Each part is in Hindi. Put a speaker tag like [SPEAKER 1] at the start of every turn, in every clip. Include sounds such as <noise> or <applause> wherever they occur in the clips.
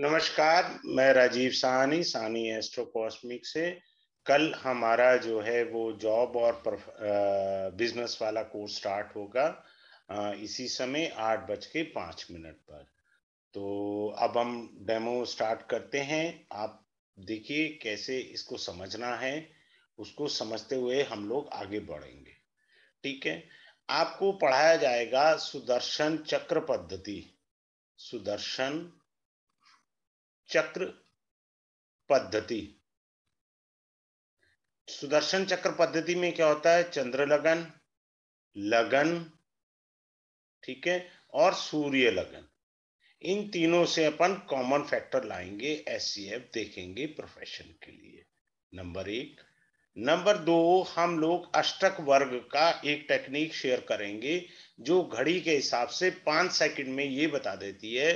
[SPEAKER 1] नमस्कार मैं राजीव सानी सानी एस्ट्रोकॉस्मिक से कल हमारा जो है वो जॉब और बिजनेस वाला कोर्स स्टार्ट होगा इसी समय आठ बज के पाँच मिनट पर तो अब हम डेमो स्टार्ट करते हैं आप देखिए कैसे इसको समझना है उसको समझते हुए हम लोग आगे बढ़ेंगे ठीक है आपको पढ़ाया जाएगा सुदर्शन चक्र पद्धति सुदर्शन चक्र पद्धति सुदर्शन चक्र पद्धति में क्या होता है चंद्र लगन लगन ठीक है और सूर्य लगन इन तीनों से अपन कॉमन फैक्टर लाएंगे एस e देखेंगे प्रोफेशन के लिए नंबर एक नंबर दो हम लोग अष्टक वर्ग का एक टेक्निक शेयर करेंगे जो घड़ी के हिसाब से पांच सेकंड में ये बता देती है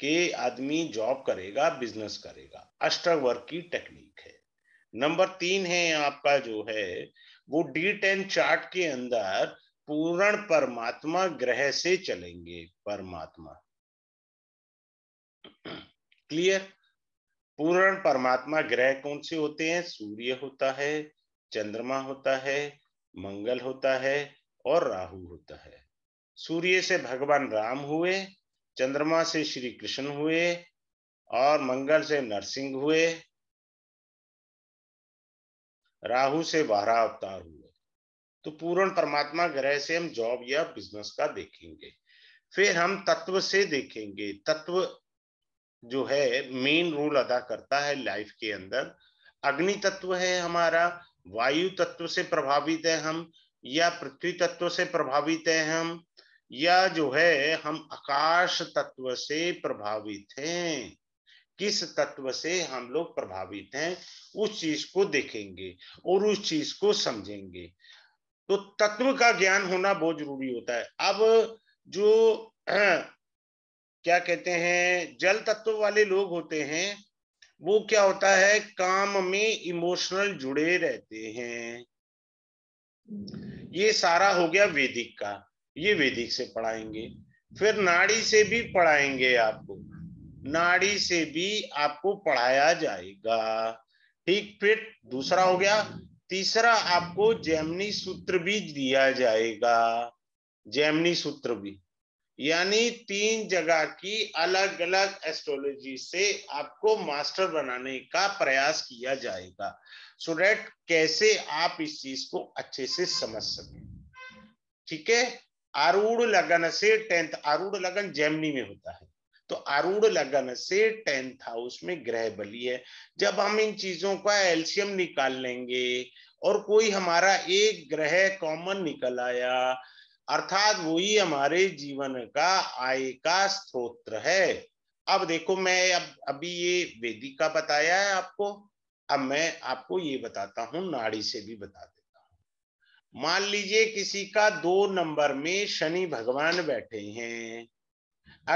[SPEAKER 1] कि आदमी जॉब करेगा बिजनेस करेगा अष्टक वर्क की टेक्निक है नंबर तीन है आपका जो है वो डी टेन चार्ट के अंदर पूर्ण परमात्मा ग्रह से चलेंगे परमात्मा क्लियर पूर्ण परमात्मा ग्रह कौन से होते हैं सूर्य होता है चंद्रमा होता है मंगल होता है और राहु होता है सूर्य से भगवान राम हुए चंद्रमा से श्री कृष्ण हुए और मंगल से नरसिंह हुए राहु से बारह अवतार हुए तो पूर्ण परमात्मा ग्रह से हम जॉब या बिजनेस का देखेंगे फिर हम तत्व से देखेंगे तत्व जो है मेन रोल अदा करता है लाइफ के अंदर अग्नि तत्व है हमारा वायु तत्व से प्रभावित है हम या पृथ्वी तत्व से प्रभावित है हम या जो है हम आकाश तत्व से प्रभावित हैं किस तत्व से हम लोग प्रभावित हैं उस चीज को देखेंगे और उस चीज को समझेंगे तो तत्व का ज्ञान होना बहुत जरूरी होता है अब जो <clears throat> क्या कहते हैं जल तत्व वाले लोग होते हैं वो क्या होता है काम में इमोशनल जुड़े रहते हैं ये सारा हो गया वेदिक का ये वेदिक से पढ़ाएंगे फिर नाड़ी से भी पढ़ाएंगे आपको नाड़ी से भी आपको पढ़ाया जाएगा ठीक फिर दूसरा हो गया तीसरा आपको जैमनी सूत्र भी दिया जाएगा जैमनी सूत्र भी यानी तीन जगह की अलग अलग एस्ट्रोलॉजी से आपको मास्टर बनाने का प्रयास किया जाएगा सो so डेट कैसे आप इस चीज को अच्छे से समझ सकें ठीक है आरूढ़ लगन से टेंथ आरूढ़ लगन जैमनी में होता है तो आरूढ़ लगन से टेंथ हाउस में ग्रह बली है जब हम इन चीजों का एल्शियम निकाल लेंगे और कोई हमारा एक ग्रह कॉमन निकल आया अर्थात वही हमारे जीवन का आय का स्रोत्र है अब देखो मैं अब अभी ये वेदिका बताया है आपको अब मैं आपको ये बताता हूँ नाड़ी से भी बताते मान लीजिए किसी का दो नंबर में शनि भगवान बैठे हैं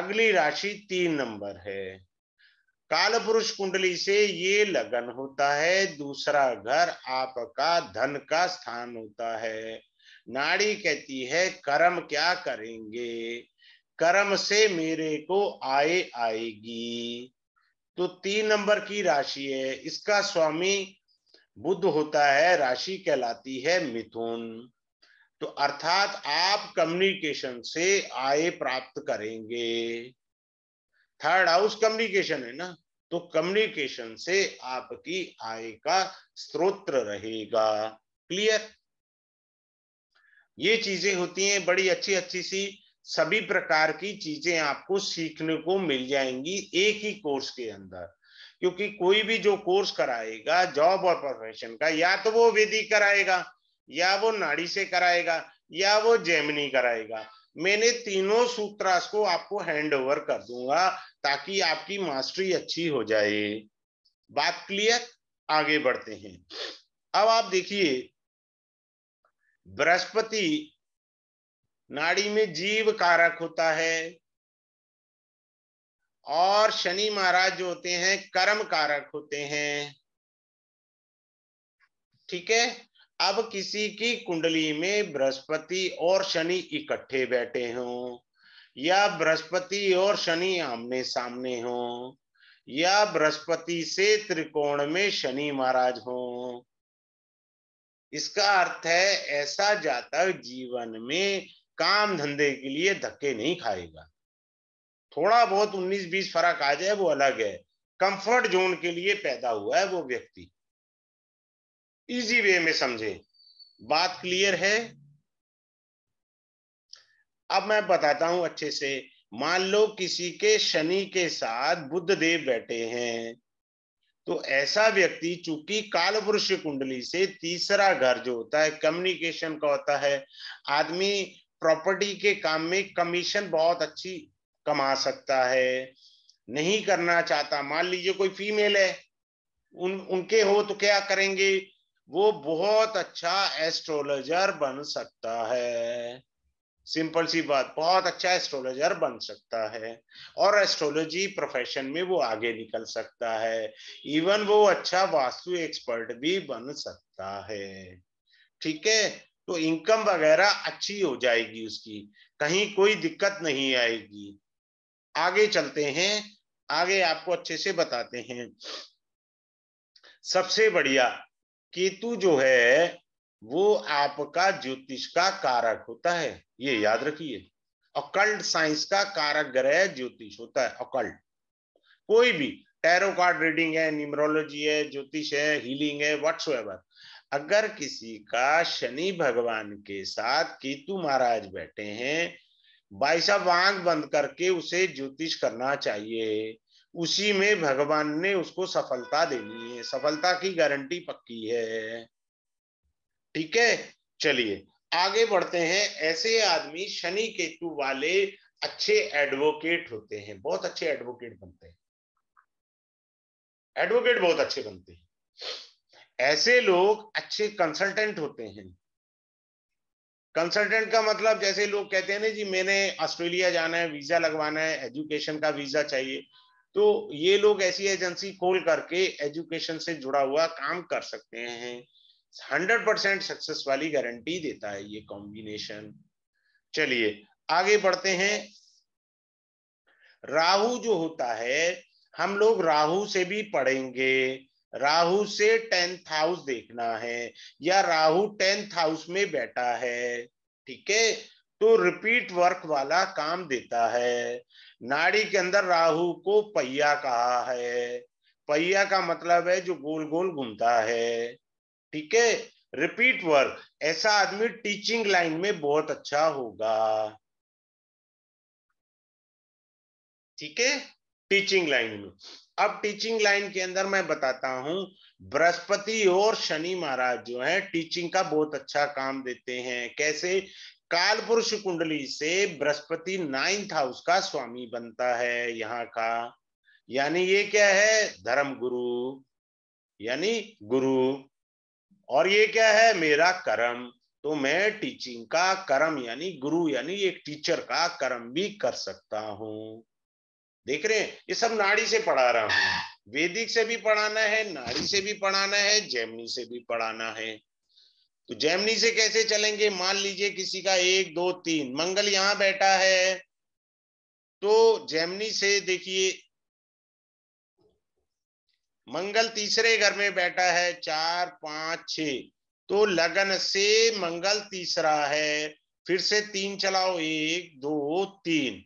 [SPEAKER 1] अगली राशि तीन नंबर है काल पुरुष कुंडली से ये लगन होता है दूसरा घर आपका धन का स्थान होता है नाड़ी कहती है कर्म क्या करेंगे कर्म से मेरे को आय आएगी तो तीन नंबर की राशि है इसका स्वामी बुद्ध होता है राशि कहलाती है मिथुन तो अर्थात आप कम्युनिकेशन से आय प्राप्त करेंगे थर्ड हाउस कम्युनिकेशन है ना तो कम्युनिकेशन से आपकी आय का स्रोत्र रहेगा क्लियर ये चीजें होती हैं बड़ी अच्छी अच्छी सी सभी प्रकार की चीजें आपको सीखने को मिल जाएंगी एक ही कोर्स के अंदर क्योंकि कोई भी जो कोर्स कराएगा जॉब और प्रोफेशन का या तो वो वेदिक कराएगा या वो नाड़ी से कराएगा या वो जेमिनी कराएगा मैंने तीनों सूत्रास को आपको हैंड ओवर कर दूंगा ताकि आपकी मास्टरी अच्छी हो जाए बात क्लियर आगे बढ़ते हैं अब आप देखिए बृहस्पति नाड़ी में जीव कारक होता है और शनि महाराज जो होते हैं कर्म कारक होते हैं ठीक है अब किसी की कुंडली में बृहस्पति और शनि इकट्ठे बैठे हों या बृहस्पति और शनि आमने सामने हो या बृहस्पति से त्रिकोण में शनि महाराज हो इसका अर्थ है ऐसा जातक जीवन में काम धंधे के लिए धक्के नहीं खाएगा थोड़ा बहुत उन्नीस बीस फर्क आ जाए वो अलग है कंफर्ट जोन के लिए पैदा हुआ है वो व्यक्ति इजी वे में समझे बात क्लियर है अब मैं बताता हूं अच्छे से मान लो किसी के शनि के साथ बुद्ध देव बैठे हैं तो ऐसा व्यक्ति चूंकि कालपुरुष कुंडली से तीसरा घर जो होता है कम्युनिकेशन का होता है आदमी प्रॉपर्टी के काम में कमीशन बहुत अच्छी कमा सकता है नहीं करना चाहता मान लीजिए कोई फीमेल है उन उनके हो तो क्या करेंगे वो बहुत अच्छा एस्ट्रोलॉजर बन सकता है सिंपल सी बात बहुत अच्छा एस्ट्रोलॉजर बन सकता है और एस्ट्रोलॉजी प्रोफेशन में वो आगे निकल सकता है इवन वो अच्छा वास्तु एक्सपर्ट भी बन सकता है ठीक है तो इनकम वगैरह अच्छी हो जाएगी उसकी कहीं कोई दिक्कत नहीं आएगी आगे चलते हैं आगे आपको अच्छे से बताते हैं सबसे बढ़िया केतु जो है वो आपका ज्योतिष का कारक होता है ये याद रखिए अकल्ट साइंस का कारक ग्रह ज्योतिष होता है अकल्ट कोई भी टैरो कार्ड रीडिंग है न्यूमरोलॉजी है ज्योतिष है हीलिंग है एवर अगर किसी का शनि भगवान के साथ केतु महाराज बैठे हैं भाई साहब आंख बंद करके उसे ज्योतिष करना चाहिए उसी में भगवान ने उसको सफलता देनी है सफलता की गारंटी पक्की है ठीक है चलिए आगे बढ़ते हैं ऐसे आदमी शनि केतु वाले अच्छे एडवोकेट होते हैं बहुत अच्छे एडवोकेट बनते हैं एडवोकेट बहुत अच्छे बनते हैं ऐसे लोग अच्छे कंसल्टेंट होते हैं कंसल्टेंट का मतलब जैसे लोग कहते हैं ना जी मैंने ऑस्ट्रेलिया जाना है वीजा लगवाना है एजुकेशन का वीजा चाहिए तो ये लोग ऐसी एजेंसी खोल करके एजुकेशन से जुड़ा हुआ काम कर सकते हैं हंड्रेड परसेंट सक्सेस वाली गारंटी देता है ये कॉम्बिनेशन चलिए आगे बढ़ते हैं राहु जो होता है हम लोग राहु से भी पढ़ेंगे राहु से टेंथ हाउस देखना है या राहु टेंथ हाउस में बैठा है ठीक है तो रिपीट वर्क वाला काम देता है नाड़ी के अंदर राहु को पहिया कहा है पहिया का मतलब है जो गोल गोल घूमता है ठीक है रिपीट वर्क ऐसा आदमी टीचिंग लाइन में बहुत अच्छा होगा ठीक है टीचिंग लाइन में अब टीचिंग लाइन के अंदर मैं बताता हूं बृहस्पति और शनि महाराज जो है टीचिंग का बहुत अच्छा काम देते हैं कैसे काल पुरुष कुंडली से बृहस्पति नाइन्थ हाउस का स्वामी बनता है यहाँ का यानी ये क्या है धर्म गुरु यानी गुरु और ये क्या है मेरा कर्म तो मैं टीचिंग का कर्म यानी गुरु यानी एक टीचर का कर्म भी कर सकता हूं देख रहे हैं ये सब नाड़ी से पढ़ा रहा हूं वेदिक से भी पढ़ाना है नाड़ी से भी पढ़ाना है जैमनी से भी पढ़ाना है तो जैमनी से कैसे चलेंगे मान लीजिए किसी का एक दो तीन मंगल यहां बैठा है तो जैमनी से देखिए मंगल तीसरे घर में बैठा है चार पांच छ तो लगन से मंगल तीसरा है फिर से तीन चलाओ एक दो तीन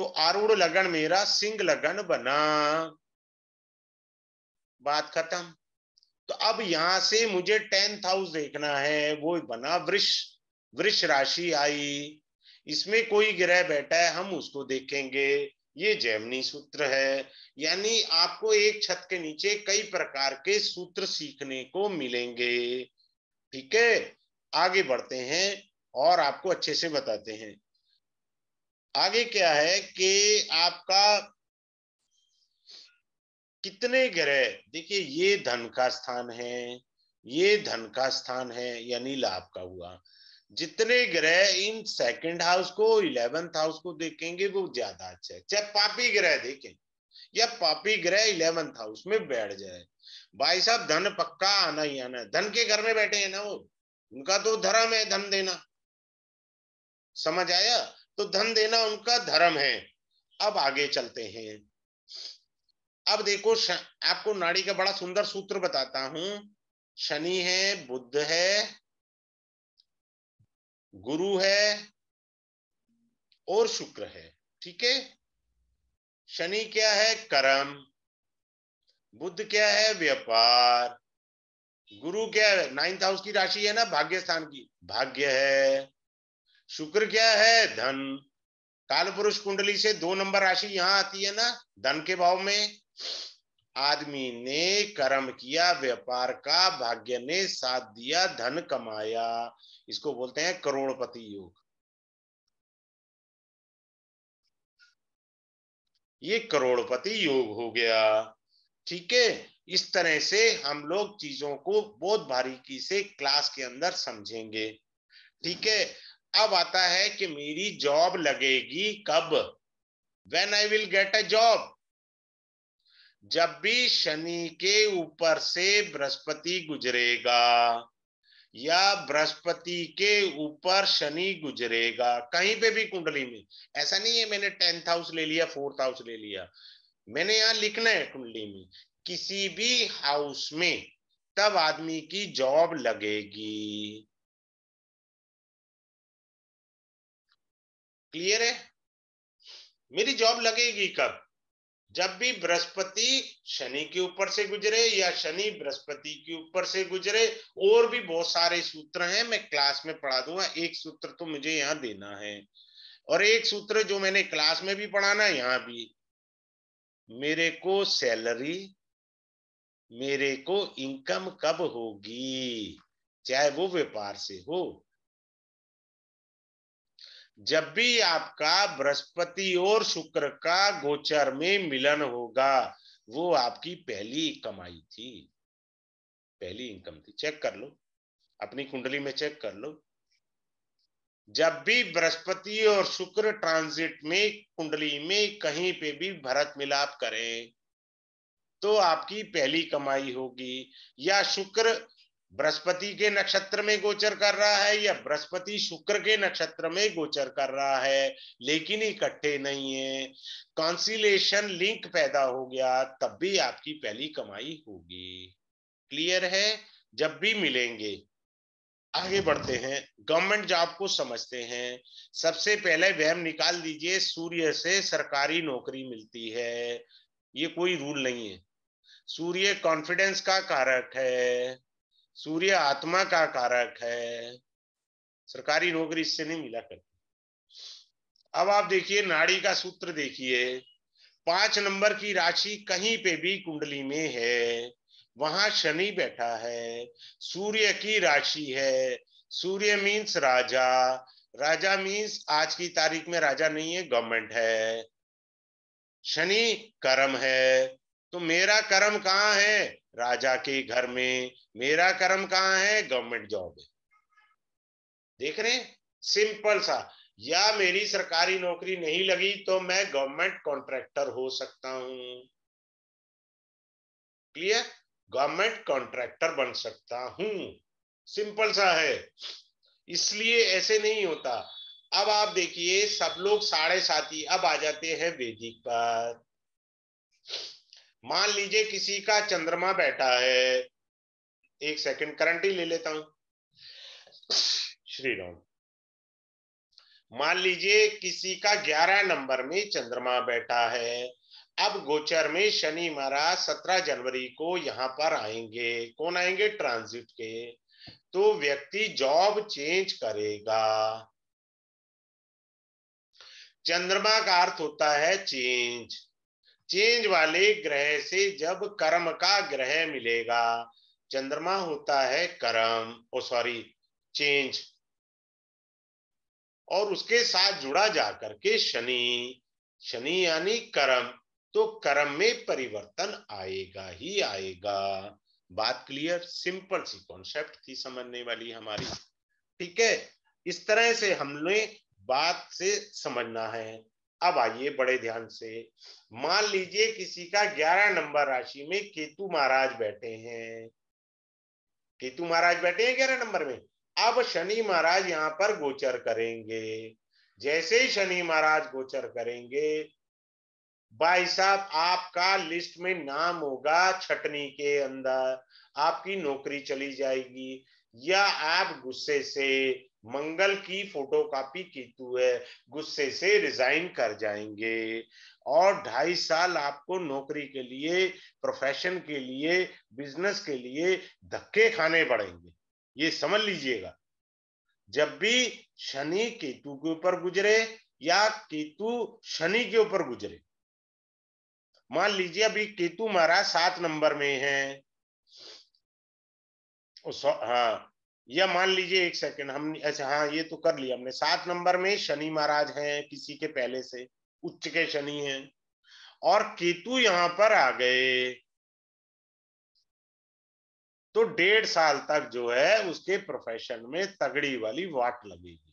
[SPEAKER 1] तो आरूढ़ लगन मेरा सिंह लगन बना बात खत्म तो अब यहां से मुझे टेंथ हाउस देखना है वो बना वृक्ष वृक्ष राशि आई इसमें कोई ग्रह बैठा है हम उसको देखेंगे ये जैमनी सूत्र है यानी आपको एक छत के नीचे कई प्रकार के सूत्र सीखने को मिलेंगे ठीक है आगे बढ़ते हैं और आपको अच्छे से बताते हैं आगे क्या है कि आपका कितने ग्रह देखिए ये धन का स्थान है ये धन का स्थान है यानी लाभ का हुआ जितने ग्रह इन सेकंड हाउस को इलेवेंथ हाउस को देखेंगे वो ज्यादा अच्छा है चाहे पापी ग्रह देखें या पापी ग्रह इलेवेंथ हाउस में बैठ जाए भाई साहब धन पक्का आना ही आना धन के घर में बैठे हैं ना वो उनका तो धर्म है धन देना समझ आया तो धन देना उनका धर्म है अब आगे चलते हैं अब देखो आपको नाड़ी का बड़ा सुंदर सूत्र बताता हूं शनि है बुद्ध है गुरु है और शुक्र है ठीक है शनि क्या है कर्म बुद्ध क्या है व्यापार गुरु क्या है नाइन्थ हाउस की राशि है ना भाग्य स्थान की भाग्य है शुक्र क्या है धन काल पुरुष कुंडली से दो नंबर राशि यहाँ आती है ना धन के भाव में आदमी ने कर्म किया व्यापार का भाग्य ने साथ दिया धन कमाया इसको बोलते हैं करोड़पति योग ये करोड़पति योग हो गया ठीक है इस तरह से हम लोग चीजों को बहुत बारीकी से क्लास के अंदर समझेंगे ठीक है अब आता है कि मेरी जॉब लगेगी कब when I will get a job जब भी शनि के ऊपर से बृहस्पति गुजरेगा या बृहस्पति के ऊपर शनि गुजरेगा कहीं पे भी कुंडली में ऐसा नहीं है मैंने टेंथ हाउस ले लिया फोर्थ हाउस ले लिया मैंने यहां लिखना है कुंडली में किसी भी हाउस में तब आदमी की जॉब लगेगी क्लियर है मेरी जॉब लगेगी कब जब भी बृहस्पति शनि के ऊपर से गुजरे या शनि बृहस्पति के ऊपर से गुजरे और भी बहुत सारे सूत्र हैं मैं क्लास में पढ़ा दूंगा एक सूत्र तो मुझे यहाँ देना है और एक सूत्र जो मैंने क्लास में भी पढ़ाना यहाँ भी मेरे को सैलरी मेरे को इनकम कब होगी चाहे वो व्यापार से हो जब भी आपका बृहस्पति और शुक्र का गोचर में मिलन होगा वो आपकी पहली कमाई थी पहली इनकम थी चेक कर लो अपनी कुंडली में चेक कर लो जब भी बृहस्पति और शुक्र ट्रांजिट में कुंडली में कहीं पे भी भरत मिलाप करें तो आपकी पहली कमाई होगी या शुक्र बृहस्पति के नक्षत्र में गोचर कर रहा है या बृहस्पति शुक्र के नक्षत्र में गोचर कर रहा है लेकिन इकट्ठे नहीं है कॉन्सिलेशन लिंक पैदा हो गया तब भी आपकी पहली कमाई होगी क्लियर है जब भी मिलेंगे आगे बढ़ते हैं गवर्नमेंट जॉब को समझते हैं सबसे पहले वहम निकाल दीजिए सूर्य से सरकारी नौकरी मिलती है ये कोई रूल नहीं है सूर्य कॉन्फिडेंस का कारक है सूर्य आत्मा का कारक है सरकारी नौकरी इससे नहीं मिला करती अब आप देखिए नाड़ी का सूत्र देखिए पांच नंबर की राशि कहीं पे भी कुंडली में है वहां शनि बैठा है सूर्य की राशि है सूर्य मीन्स राजा राजा मीन्स आज की तारीख में राजा नहीं है गवर्नमेंट है शनि कर्म है तो मेरा कर्म कहाँ है राजा के घर में मेरा कर्म कहाँ है गवर्नमेंट जॉब है देख रहे हैं सिंपल सा या मेरी सरकारी नौकरी नहीं लगी तो मैं गवर्नमेंट कॉन्ट्रैक्टर हो सकता हूं क्लियर गवर्नमेंट कॉन्ट्रैक्टर बन सकता हूं सिंपल सा है इसलिए ऐसे नहीं होता अब आप देखिए सब लोग साढ़े साथी अब आ जाते हैं वेदिक पर मान लीजिए किसी का चंद्रमा बैठा है एक सेकंड करंट ही ले लेता हूं श्री राम मान लीजिए किसी का ग्यारह नंबर में चंद्रमा बैठा है अब गोचर में शनि महाराज सत्रह जनवरी को यहां पर आएंगे कौन आएंगे ट्रांजिट के तो व्यक्ति जॉब चेंज करेगा चंद्रमा का अर्थ होता है चेंज चेंज वाले ग्रह से जब कर्म का ग्रह मिलेगा चंद्रमा होता है कर्म ओ सॉरी चेंज और उसके साथ जुड़ा जाकर के शनि शनि यानी कर्म तो कर्म में परिवर्तन आएगा ही आएगा बात क्लियर सिंपल सी कॉन्सेप्ट थी समझने वाली हमारी ठीक है इस तरह से हमने बात से समझना है अब आइए बड़े ध्यान से मान लीजिए किसी का ग्यारह नंबर राशि में केतु महाराज बैठे हैं केतु महाराज बैठे हैं ग्यारह नंबर में अब शनि महाराज यहाँ पर गोचर करेंगे जैसे ही शनि महाराज गोचर करेंगे भाई साहब आपका लिस्ट में नाम होगा छटनी के अंदर आपकी नौकरी चली जाएगी या आप गुस्से से मंगल की फोटोकॉपी की है गुस्से से रिजाइन कर जाएंगे और ढाई साल आपको नौकरी के लिए प्रोफेशन के लिए बिजनेस के लिए धक्के खाने पड़ेंगे ये समझ लीजिएगा जब भी शनि केतु के ऊपर गुजरे या केतु शनि के ऊपर गुजरे मान लीजिए अभी केतु महाराज सात नंबर में है हाँ या मान लीजिए एक सेकंड हम अच्छा हाँ ये तो कर लिया हमने सात नंबर में शनि महाराज हैं किसी के पहले से उच्च के शनि हैं और केतु यहां पर आ गए तो डेढ़ साल तक जो है उसके प्रोफेशन में तगड़ी वाली वाट लगेगी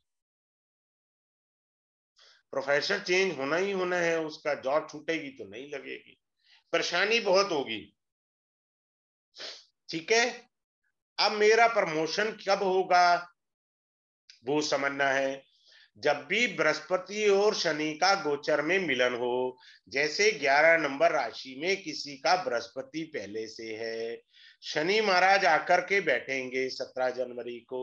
[SPEAKER 1] प्रोफेशन चेंज होना ही होना है उसका जॉब छूटेगी तो नहीं लगेगी परेशानी बहुत होगी ठीक है अब मेरा प्रमोशन कब होगा वो समझना है जब भी बृहस्पति और शनि का गोचर में मिलन हो जैसे 11 नंबर राशि में किसी का बृहस्पति पहले से है शनि महाराज आकर के बैठेंगे 17 जनवरी को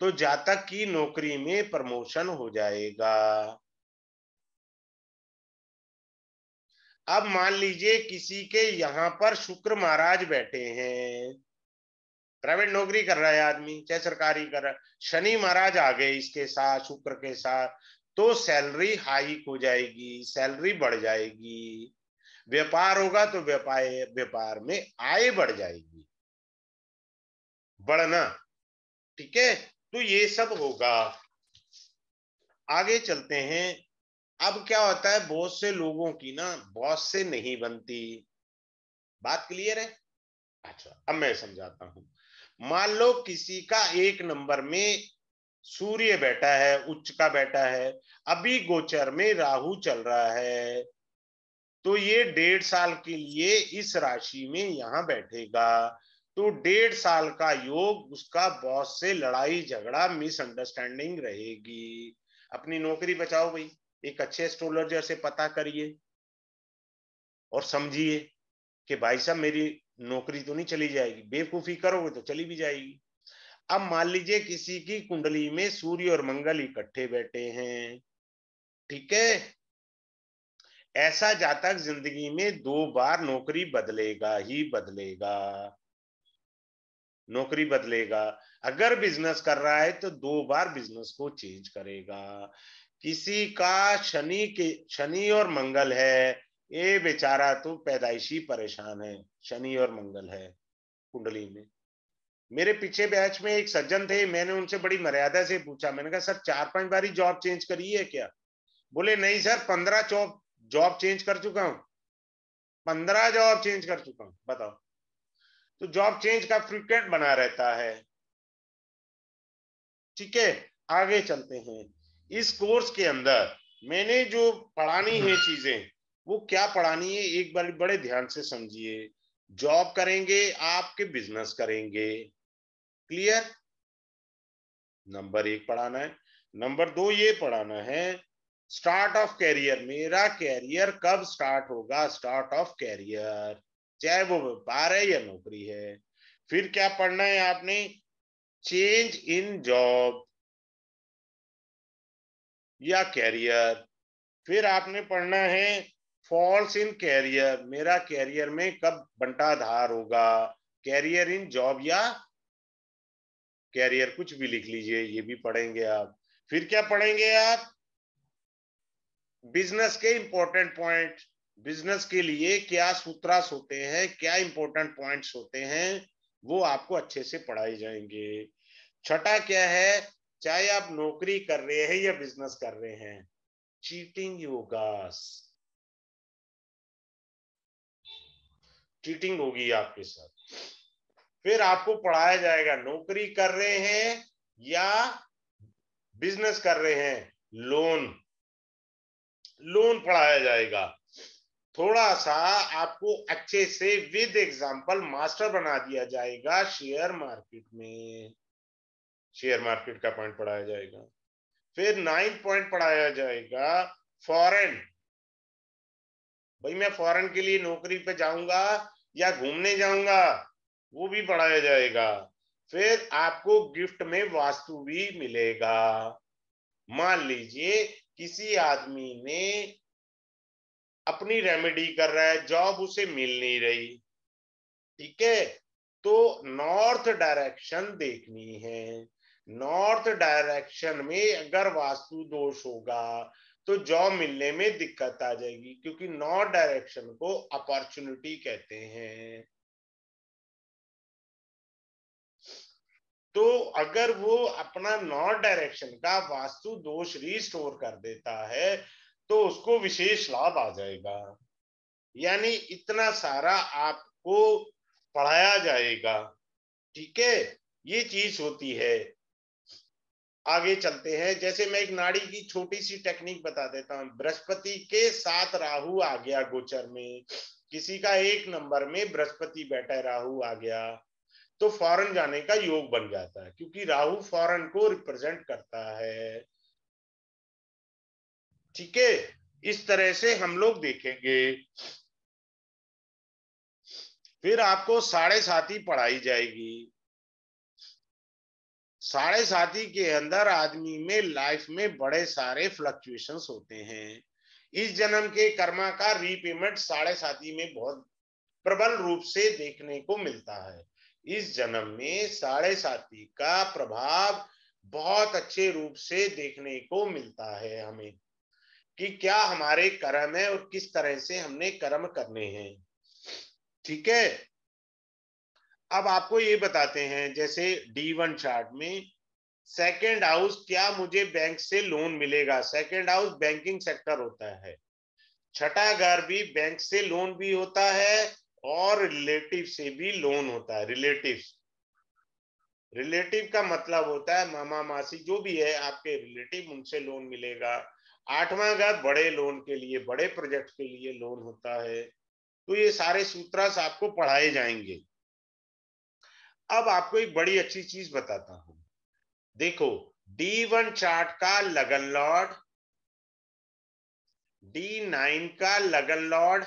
[SPEAKER 1] तो जातक की नौकरी में प्रमोशन हो जाएगा अब मान लीजिए किसी के यहां पर शुक्र महाराज बैठे हैं प्राइवेट नौकरी कर रहा है आदमी चाहे सरकारी कर रहा है शनि महाराज आ गए इसके साथ शुक्र के साथ तो सैलरी हाइक हो जाएगी सैलरी बढ़ जाएगी व्यापार होगा तो व्यापार व्यापार में आय बढ़ जाएगी बढ़ना ठीक है तो ये सब होगा आगे चलते हैं अब क्या होता है बहुत से लोगों की ना बहुत से नहीं बनती बात क्लियर है अच्छा अब मैं समझाता हूं मान लो किसी का एक नंबर में सूर्य बैठा है उच्च का बैठा है अभी गोचर में राहु चल रहा है तो ये डेढ़ साल के लिए इस राशि में यहां बैठेगा तो डेढ़ साल का योग उसका बॉस से लड़ाई झगड़ा मिसअंडरस्टैंडिंग रहेगी अपनी नौकरी बचाओ भाई एक अच्छे एस्ट्रोलॉजर से पता करिए और समझिए कि भाई साहब मेरी नौकरी तो नहीं चली जाएगी बेवकूफी करोगे तो चली भी जाएगी अब मान लीजिए किसी की कुंडली में सूर्य और मंगल इकट्ठे बैठे हैं ठीक है ऐसा जातक जिंदगी में दो बार नौकरी बदलेगा ही बदलेगा नौकरी बदलेगा अगर बिजनेस कर रहा है तो दो बार बिजनेस को चेंज करेगा किसी का शनि के शनि और मंगल है ये बेचारा तो पैदाइशी परेशान है शनि और मंगल है कुंडली में मेरे पीछे बैच में एक सज्जन थे मैंने उनसे बड़ी मर्यादा से पूछा मैंने कहा सर चार पांच बारी जॉब चेंज करी है क्या बोले नहीं सर पंद्रह जॉब जॉब चेंज कर चुका हूं पंद्रह जॉब चेंज कर चुका हूं बताओ तो जॉब चेंज का फ्रिक्वेंट बना रहता है ठीक है आगे चलते हैं इस कोर्स के अंदर मैंने जो पढ़ानी है चीजें वो क्या पढ़ानी है एक बार बड़े ध्यान से समझिए जॉब करेंगे आपके बिजनेस करेंगे क्लियर नंबर एक पढ़ाना है नंबर दो ये पढ़ाना है स्टार्ट ऑफ कैरियर मेरा कैरियर कब स्टार्ट होगा स्टार्ट ऑफ कैरियर चाहे वो व्यापार है या नौकरी है फिर क्या पढ़ना है आपने चेंज इन जॉब या कैरियर फिर आपने पढ़ना है फॉल्स इन कैरियर मेरा कैरियर में कब बंटाधार होगा कैरियर इन जॉब या कैरियर कुछ भी लिख लीजिए ये भी पढ़ेंगे आप फिर क्या पढ़ेंगे आप बिजनेस के इंपॉर्टेंट पॉइंट बिजनेस के लिए क्या सूत्रास होते हैं क्या इंपॉर्टेंट पॉइंट्स होते हैं वो आपको अच्छे से पढ़ाए जाएंगे छठा क्या है चाहे आप नौकरी कर रहे हैं या बिजनेस कर रहे हैं चीटिंग योगास चीटिंग होगी आपके साथ फिर आपको पढ़ाया जाएगा नौकरी कर रहे हैं या बिजनेस कर रहे हैं लोन लोन पढ़ाया जाएगा थोड़ा सा आपको अच्छे से विद एग्जाम्पल मास्टर बना दिया जाएगा शेयर मार्केट में शेयर मार्केट का पॉइंट पढ़ाया जाएगा फिर नाइन्थ पॉइंट पढ़ाया जाएगा फॉरेन भाई मैं फॉरेन के लिए नौकरी पे जाऊंगा या घूमने जाऊंगा वो भी बढ़ाया जाएगा फिर आपको गिफ्ट में वास्तु भी मिलेगा मान लीजिए किसी आदमी ने अपनी रेमेडी कर रहा है जॉब उसे मिल नहीं रही ठीक है तो नॉर्थ डायरेक्शन देखनी है नॉर्थ डायरेक्शन में अगर वास्तु दोष होगा तो जॉब मिलने में दिक्कत आ जाएगी क्योंकि नॉर्थ डायरेक्शन को अपॉर्चुनिटी कहते हैं तो अगर वो अपना नॉर्थ डायरेक्शन का वास्तु दोष रिस्टोर कर देता है तो उसको विशेष लाभ आ जाएगा यानी इतना सारा आपको पढ़ाया जाएगा ठीक है ये चीज होती है आगे चलते हैं जैसे मैं एक नाड़ी की छोटी सी टेक्निक बता देता हूं बृहस्पति के साथ राहु आ गया गोचर में किसी का एक नंबर में बृहस्पति बैठा राहु आ गया तो फॉरन जाने का योग बन जाता है क्योंकि राहु फॉरन को रिप्रेजेंट करता है ठीक है इस तरह से हम लोग देखेंगे फिर आपको साढ़े साथ ही पढ़ाई जाएगी साढ़े साथी के अंदर आदमी में लाइफ में बड़े सारे फ्लक्चुएशन होते हैं इस जन्म के कर्मा का रीपेमेंट साढ़े साथी में बहुत प्रबल रूप से देखने को मिलता है इस जन्म में साढ़े साथी का प्रभाव बहुत अच्छे रूप से देखने को मिलता है हमें कि क्या हमारे कर्म है और किस तरह से हमने कर्म करने हैं ठीक है अब आपको ये बताते हैं जैसे डी वन चार्ट में सेकेंड हाउस क्या मुझे बैंक से लोन मिलेगा सेकेंड हाउस बैंकिंग सेक्टर होता है छठा घर भी बैंक से लोन भी होता है और रिलेटिव से भी लोन होता है रिलेटिव रिलेटिव का मतलब होता है मामा मासी जो भी है आपके रिलेटिव उनसे लोन मिलेगा आठवां घर बड़े लोन के लिए बड़े प्रोजेक्ट के लिए लोन होता है तो ये सारे सूत्रास आपको पढ़ाए जाएंगे अब आपको एक बड़ी अच्छी चीज बताता हूं देखो डी वन चार्ट का लगन लॉर्ड डी नाइन का लगन लॉर्ड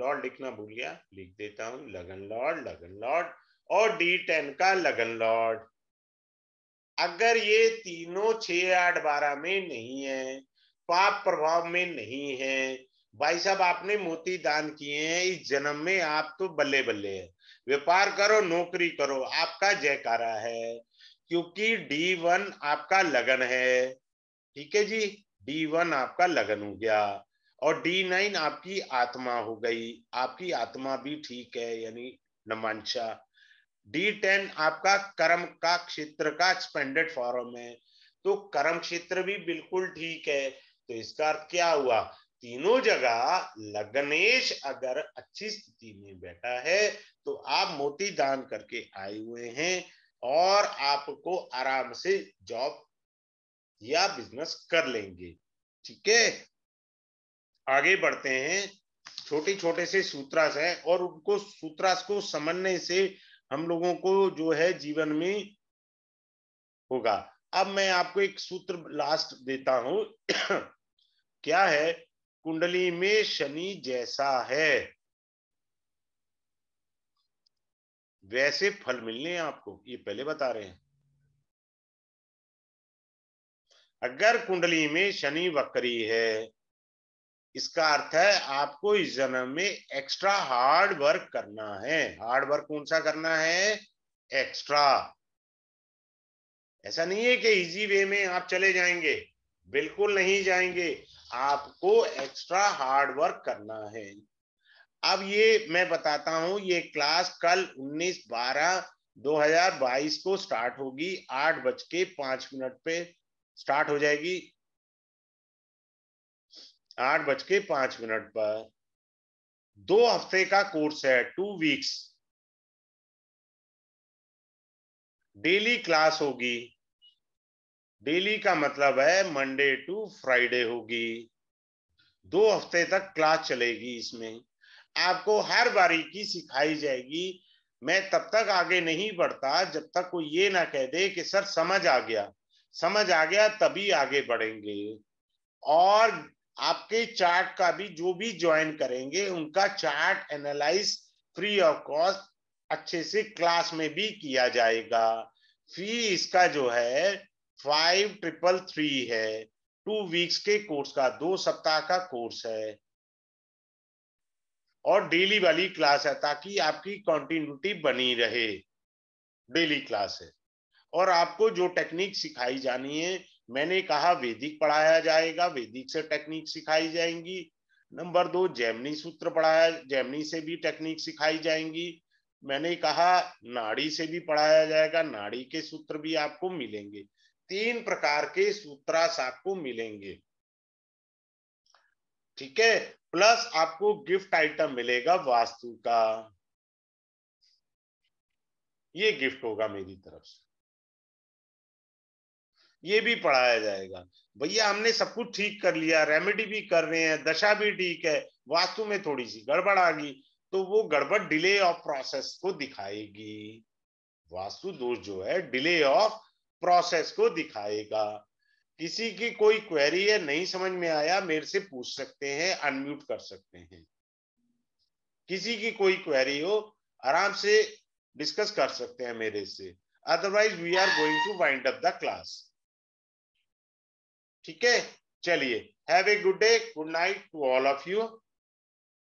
[SPEAKER 1] लॉर्ड लिखना भूल गया लिख देता हूं लगन लॉर्ड लगन लॉर्ड और डी टेन का लगन लॉर्ड अगर ये तीनों छ आठ बारह में नहीं है पाप प्रभाव में नहीं है भाई साहब आपने मोती दान किए हैं इस जन्म में आप तो बल्ले बल्ले हैं व्यापार करो नौकरी करो आपका जयकारा है क्योंकि डी वन आपका लगन है ठीक है जी डी वन आपका लगन हो गया और डी नाइन आपकी आत्मा हो गई आपकी आत्मा भी ठीक है यानी नमांशा डी टेन आपका कर्म का क्षेत्र का एक्सपेंडेड फॉर्म है तो कर्म क्षेत्र भी बिल्कुल ठीक है तो इसका अर्थ क्या हुआ तीनों जगह लग्नेश अगर अच्छी स्थिति में बैठा है तो आप मोती दान करके आए हुए हैं और आपको आराम से जॉब या बिजनेस कर लेंगे ठीक है आगे बढ़ते हैं छोटे छोटे से सूत्रास है और उनको सूत्रास को समझने से हम लोगों को जो है जीवन में होगा अब मैं आपको एक सूत्र लास्ट देता हूं <coughs> क्या है कुंडली में शनि जैसा है वैसे फल मिलने हैं आपको ये पहले बता रहे हैं अगर कुंडली में शनि वक्री है इसका अर्थ है आपको इस जन्म में एक्स्ट्रा हार्ड वर्क करना है हार्ड वर्क कौन सा करना है एक्स्ट्रा ऐसा नहीं है कि इजी वे में आप चले जाएंगे बिल्कुल नहीं जाएंगे आपको एक्स्ट्रा हार्ड वर्क करना है अब ये मैं बताता हूं ये क्लास कल 19 बारह 2022 को स्टार्ट होगी आठ बज के पांच मिनट पे स्टार्ट हो जाएगी आठ बज के पांच मिनट पर दो हफ्ते का कोर्स है टू वीक्स डेली क्लास होगी डेली का मतलब है मंडे टू फ्राइडे होगी दो हफ्ते तक क्लास चलेगी इसमें आपको हर बारी की सिखाई जाएगी मैं तब तक आगे नहीं बढ़ता जब तक कोई ये ना कह दे कि सर समझ आ गया समझ आ गया तभी आगे बढ़ेंगे और आपके चार्ट का भी जो भी ज्वाइन करेंगे उनका chart analyse free of cost अच्छे से क्लास में भी किया जाएगा फी इसका जो है फाइव ट्रिपल थ्री है टू वीक्स के कोर्स का दो सप्ताह का कोर्स है और डेली वाली क्लास है ताकि आपकी कंटिन्यूटी बनी रहे डेली क्लास है और आपको जो टेक्निक सिखाई जानी है मैंने कहा वैदिक पढ़ाया जाएगा वैदिक से टेक्निक सिखाई जाएंगी नंबर दो जैमनी सूत्र पढ़ाया जैमनी से भी टेक्निक सिखाई जाएंगी मैंने कहा नाड़ी से भी पढ़ाया जाएगा नाड़ी के सूत्र भी आपको मिलेंगे तीन प्रकार के सूत्रास आपको मिलेंगे ठीक है प्लस आपको गिफ्ट आइटम मिलेगा वास्तु का ये गिफ्ट होगा मेरी तरफ से ये भी पढ़ाया जाएगा भैया हमने सब कुछ ठीक कर लिया रेमेडी भी कर रहे हैं दशा भी ठीक है वास्तु में थोड़ी सी गड़बड़ आ गई तो वो गड़बड़ डिले ऑफ प्रोसेस को दिखाएगी वास्तु दोष जो है डिले ऑफ प्रोसेस को दिखाएगा किसी की कोई क्वेरी है नहीं समझ में आया मेरे से पूछ सकते हैं अनम्यूट कर सकते हैं किसी की कोई क्वेरी हो आराम से डिस्कस कर सकते हैं मेरे से otherwise we are going to wind up the class ठीक है चलिए have a good day good night to all of you